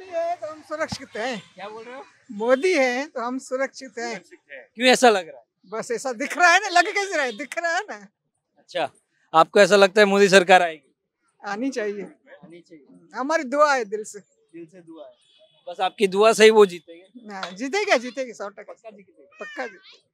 मोदी है तो हम सुरक्षित हैं क्या बोल रहे हो मोदी है तो हम सुरक्षित हैं क्यों ऐसा लग रहा है बस ऐसा दिख रहा है ना लग कैसे रहा है दिख रहा है ना अच्छा आपको ऐसा लगता है मोदी सरकार आएगी आनी चाहिए आनी चाहिए हमारी दुआ है दिल से दिल से दुआ है बस आपकी दुआ से ही वो जीतेंगे हाँ, जीतेगा जीतेगी सौ टका पक्का जीतेगा